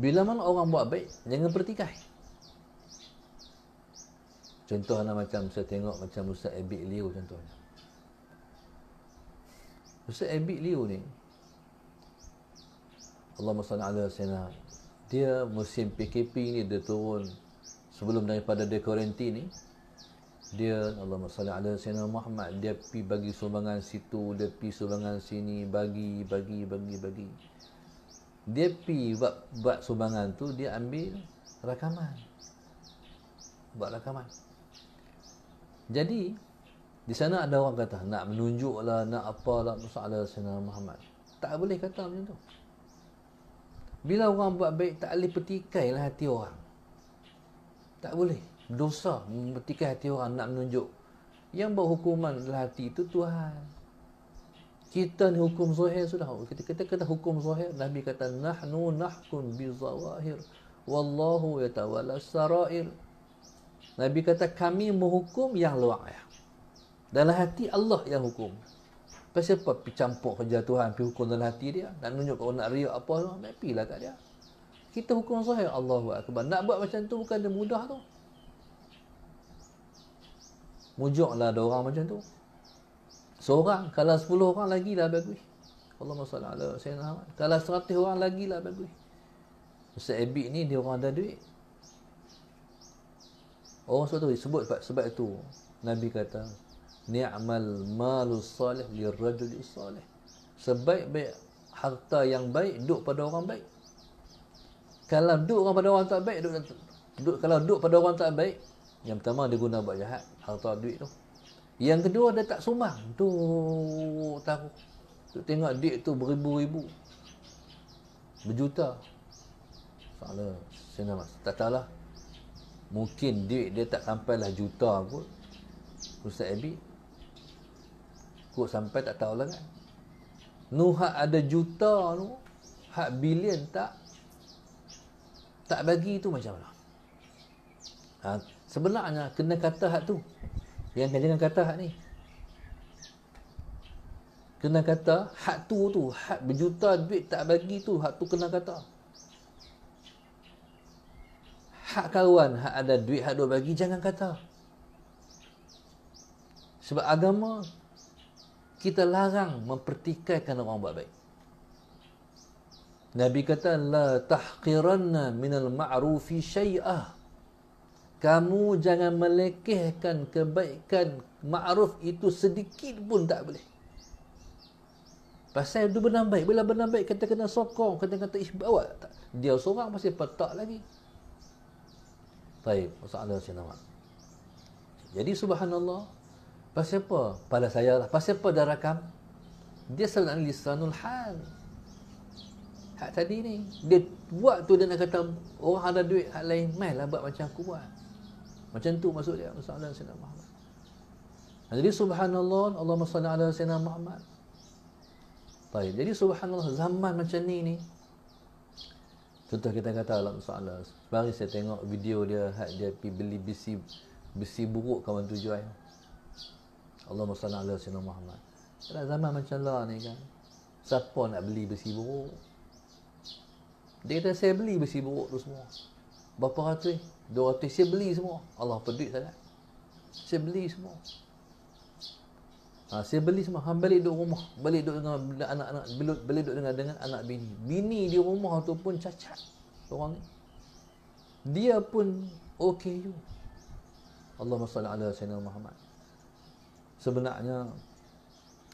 Bila mana orang buat baik, jangan bertikai. Contoh, Contohnya macam saya tengok macam Ustaz Abid Leo contohnya. Ustaz Abid Leo ni, Allah Allahumma salli ala sayyidina, dia musim PKP ni dia turun sebelum daripada dia quarantine ni, dia Allah masalah ala Sayyidina Muhammad dia pi bagi sumbangan situ dia pi sumbangan sini bagi bagi bagi bagi dia pi buat, buat sumbangan tu dia ambil rakaman buat rakaman jadi di sana ada orang kata nak menunjuklah nak apalah masalah Sayyidina Muhammad tak boleh kata macam tu bila orang buat baik tak boleh petikai hati orang tak boleh dosa petikai hati orang nak menunjuk yang berhukuman dalam hati itu Tuhan kita ni hukum zahir sudah kita kata kata hukum zahir nabi kata nahnu nahkum bi zawahir wallahu yatawalla sarair nabi kata kami menghukum yang luar ya dalam hati Allah yang hukum pasal apa pi campur kerja Tuhan pi hukum dalam hati dia nak tunjuk kau nak riak apa tu mai lah kat dia kita hukum zahir Allahu akbar nak buat macam tu bukan dia mudah tu mujuklah ada orang macam tu Seorang kalau sepuluh orang lagi lah bagus. Allahumma salli ala sayyidina Muhammad. Kalau seratus orang lagi lah bagus. Ustaz Abid ni dia orang ada duit. Oh, sebab tu sebut sebab, sebab itu Nabi kata ni'mal malu salih lirajul salih. Sebaik-baik harta yang baik duduk pada orang baik. Kalau duduk orang pada orang tak baik duk, duk kalau duduk pada orang tak baik yang pertama dia guna buat jahat harta duit tu yang kedua dia tak sumbang. Tu tahu. Tu tengok dik tu beribu-ribu. Berjuta. Salah. Sana mas. Tak tahulah. Mungkin duit dia tak sampai lah juta kot. Ustaz Abi. Kok sampai tak tahulah kan. nuha ada juta tu. Hak bilion tak. Tak bagi tu macam mana. Ha, sebenarnya kena kata hak tu. Yang kena kata hak ni. Kena kata hak tu tu, hak berjuta duit tak bagi tu, hak tu kena kata. Hak kawan, hak ada duit, hak dua bagi, jangan kata. Sebab agama, kita larang mempertikaikan orang buat baik. Nabi kata, La tahqiranna minal ma'rufi syai'ah kamu jangan melekehkan kebaikan ma'ruf itu sedikit pun tak boleh. Pasal dia benar baik. Bila benar baik, kita kena sokong. Kita kata, ih, Dia seorang masih petak lagi. Baik, masalah saya nama. Jadi, subhanallah, pasal apa? Pada saya lah. Pasal apa dah rakam? Dia sebenarnya lisanul hal. Hak tadi ni. Dia buat tu, dia nak kata, orang ada duit, hak lain, main lah buat macam aku buat. Macam tu maksud dia Masa Allah Muhammad jadi subhanallah Allah SWT ala Sayyidina Muhammad Baik, jadi subhanallah zaman macam ni ni Contoh kita kata Allah SWT Sebari saya tengok video dia had, Dia pergi beli besi Besi buruk kawan tujuan Allah SWT ala Sayyidina Muhammad Kalau zaman macam lah ni kan Siapa nak beli besi buruk Dia kata saya beli besi buruk tu semua Berapa ratus? Dua ratus. Saya beli semua. Allah apa duit sangat. Saya beli semua. Ha, saya beli semua. Ha, balik duduk rumah. Balik duduk dengan anak-anak. Balik duduk dengan, dengan anak bini. Bini di rumah tu pun cacat. Orang ni. Dia pun okay you. Allahumma salli ala Sayyidina Muhammad. Sebenarnya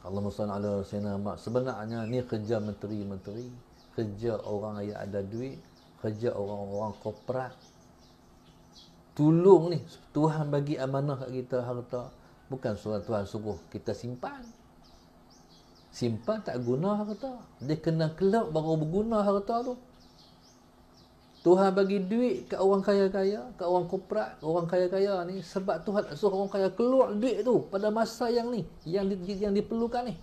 Allahumma salli ala Sayyidina Muhammad. Sebenarnya ni kerja menteri-menteri. Kerja orang yang ada duit kerja orang-orang korporat. Tolong ni. Tuhan bagi amanah kat kita harta. Bukan surat Tuhan suruh kita simpan. Simpan tak guna harta. Dia kena kelak baru berguna harta tu. Tuhan bagi duit kat orang kaya-kaya, kat orang korporat, orang kaya-kaya ni sebab Tuhan tak suruh orang kaya keluar duit tu pada masa yang ni, yang di, yang diperlukan ni.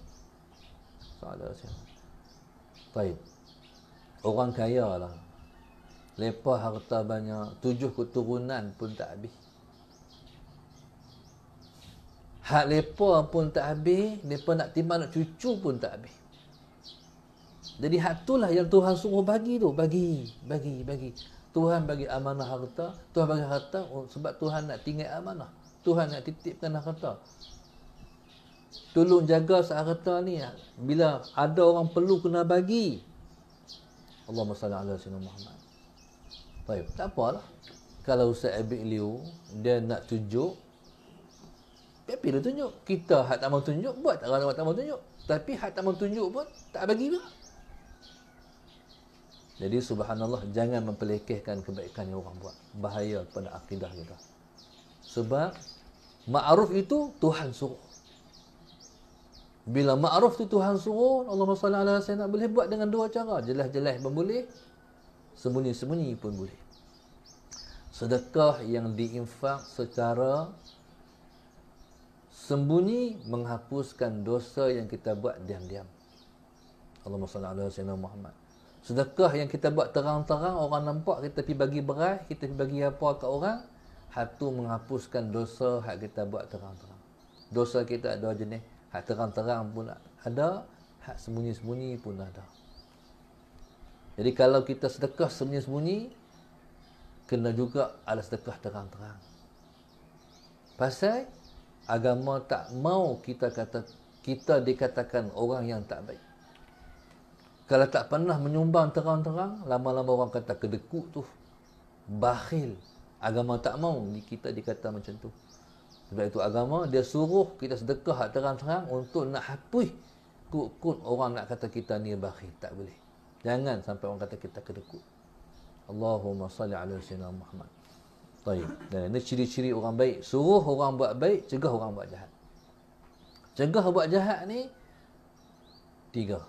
Tak ada siapa. Baik. Orang kaya lah. Lepas harta banyak Tujuh keturunan pun tak habis Hak lepa pun tak habis Lepa nak timah nak cucu pun tak habis Jadi hak itulah yang Tuhan suruh bagi tu Bagi, bagi, bagi Tuhan bagi amanah harta Tuhan bagi harta oh, sebab Tuhan nak tinggal amanah Tuhan nak titipkan harta Tolong jaga seharta ni Bila ada orang perlu kena bagi Allahumma salli ala sinu Muhammad Baik, tak apalah. Kalau Ustaz Abid Liu dia nak tunjuk dia dia tunjuk. Kita hak tak mau tunjuk buat tak kalau tak mau tunjuk. Tapi hak tak mau tunjuk pun tak bagi dia. Jadi subhanallah jangan mempelekehkan kebaikan yang orang buat. Bahaya kepada akidah kita. Sebab ma'ruf itu Tuhan suruh. Bila ma'ruf itu Tuhan suruh, Allah saya nak boleh buat dengan dua cara. Jelas-jelas pun boleh, sembunyi-sembunyi pun boleh. Sedekah yang diinfak secara sembunyi menghapuskan dosa yang kita buat diam-diam. Allahumma salli ala sayyidina Muhammad. Sedekah yang kita buat terang-terang orang nampak kita pergi bagi beras, kita pergi bagi apa kat orang, hatu menghapuskan dosa hak kita buat terang-terang. Dosa kita ada jenis hak terang-terang pun ada, hak sembunyi-sembunyi pun ada. Jadi kalau kita sedekah sembunyi-sembunyi, kena juga ala sedekah terang-terang. Pasal agama tak mau kita kata kita dikatakan orang yang tak baik. Kalau tak pernah menyumbang terang-terang, lama-lama orang kata kedekut tu. Bakhil. Agama tak mau kita dikata macam tu. Sebab itu agama, dia suruh kita sedekah terang-terang untuk nak hapus kut-kut orang nak kata kita ni bakhil. Tak boleh. Jangan sampai orang kata kita kedekut. Allahumma salli ala sayyidina Muhammad. Baik. Dan ini ciri-ciri orang baik. Suruh orang buat baik, cegah orang buat jahat. Cegah buat jahat ni, tiga.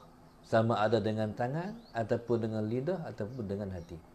Sama ada dengan tangan, ataupun dengan lidah, ataupun dengan hati.